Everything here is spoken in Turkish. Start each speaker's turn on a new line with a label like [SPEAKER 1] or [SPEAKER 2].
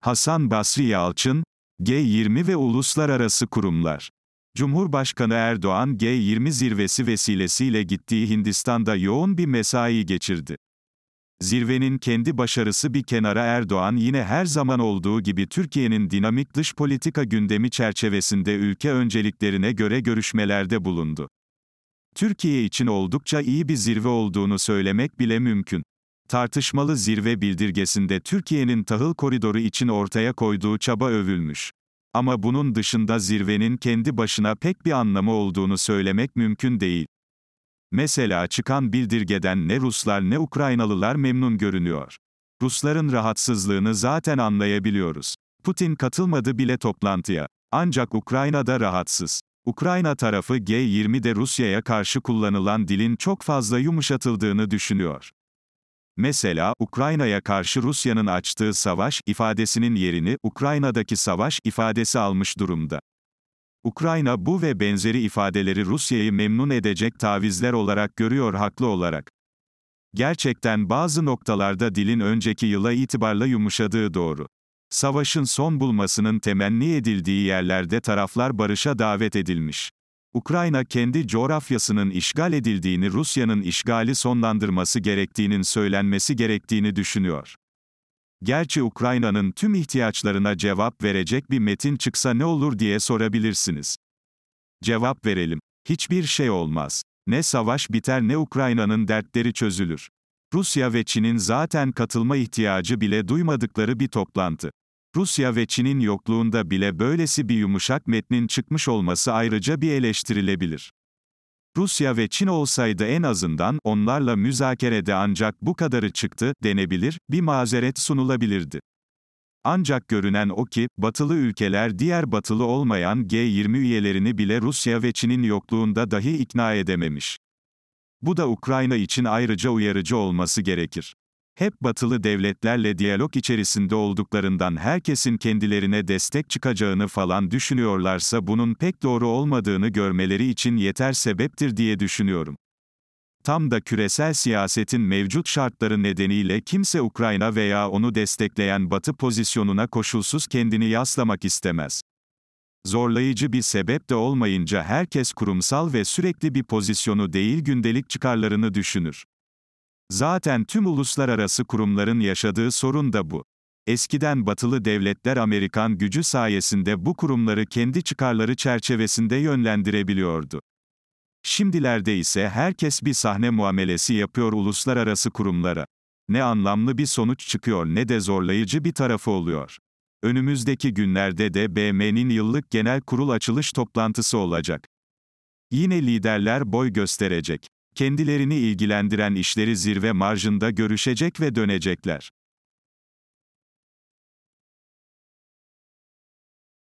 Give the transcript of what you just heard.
[SPEAKER 1] Hasan Basri Yalçın, G20 ve uluslararası kurumlar. Cumhurbaşkanı Erdoğan G20 zirvesi vesilesiyle gittiği Hindistan'da yoğun bir mesai geçirdi. Zirvenin kendi başarısı bir kenara Erdoğan yine her zaman olduğu gibi Türkiye'nin dinamik dış politika gündemi çerçevesinde ülke önceliklerine göre görüşmelerde bulundu. Türkiye için oldukça iyi bir zirve olduğunu söylemek bile mümkün tartışmalı zirve bildirgesinde Türkiye'nin tahıl koridoru için ortaya koyduğu çaba övülmüş. Ama bunun dışında zirvenin kendi başına pek bir anlamı olduğunu söylemek mümkün değil. Mesela çıkan bildirgeden ne Ruslar ne Ukraynalılar memnun görünüyor. Rusların rahatsızlığını zaten anlayabiliyoruz. Putin katılmadı bile toplantıya. Ancak Ukrayna'da rahatsız. Ukrayna tarafı G20'de Rusya'ya karşı kullanılan dilin çok fazla yumuşatıldığını düşünüyor. Mesela, Ukrayna'ya karşı Rusya'nın açtığı savaş ifadesinin yerini Ukrayna'daki savaş ifadesi almış durumda. Ukrayna bu ve benzeri ifadeleri Rusya'yı memnun edecek tavizler olarak görüyor haklı olarak. Gerçekten bazı noktalarda dilin önceki yıla itibarla yumuşadığı doğru. Savaşın son bulmasının temenni edildiği yerlerde taraflar barışa davet edilmiş. Ukrayna kendi coğrafyasının işgal edildiğini Rusya'nın işgali sonlandırması gerektiğinin söylenmesi gerektiğini düşünüyor. Gerçi Ukrayna'nın tüm ihtiyaçlarına cevap verecek bir metin çıksa ne olur diye sorabilirsiniz. Cevap verelim. Hiçbir şey olmaz. Ne savaş biter ne Ukrayna'nın dertleri çözülür. Rusya ve Çin'in zaten katılma ihtiyacı bile duymadıkları bir toplantı. Rusya ve Çin'in yokluğunda bile böylesi bir yumuşak metnin çıkmış olması ayrıca bir eleştirilebilir. Rusya ve Çin olsaydı en azından onlarla müzakerede ancak bu kadarı çıktı denebilir, bir mazeret sunulabilirdi. Ancak görünen o ki, batılı ülkeler diğer batılı olmayan G20 üyelerini bile Rusya ve Çin'in yokluğunda dahi ikna edememiş. Bu da Ukrayna için ayrıca uyarıcı olması gerekir hep batılı devletlerle diyalog içerisinde olduklarından herkesin kendilerine destek çıkacağını falan düşünüyorlarsa bunun pek doğru olmadığını görmeleri için yeter sebeptir diye düşünüyorum. Tam da küresel siyasetin mevcut şartları nedeniyle kimse Ukrayna veya onu destekleyen Batı pozisyonuna koşulsuz kendini yaslamak istemez. Zorlayıcı bir sebep de olmayınca herkes kurumsal ve sürekli bir pozisyonu değil gündelik çıkarlarını düşünür. Zaten tüm uluslararası kurumların yaşadığı sorun da bu. Eskiden batılı devletler Amerikan gücü sayesinde bu kurumları kendi çıkarları çerçevesinde yönlendirebiliyordu. Şimdilerde ise herkes bir sahne muamelesi yapıyor uluslararası kurumlara. Ne anlamlı bir sonuç çıkıyor ne de zorlayıcı bir tarafı oluyor. Önümüzdeki günlerde de BM'nin yıllık genel kurul açılış toplantısı olacak. Yine liderler boy gösterecek kendilerini ilgilendiren işleri zirve marjında görüşecek ve dönecekler.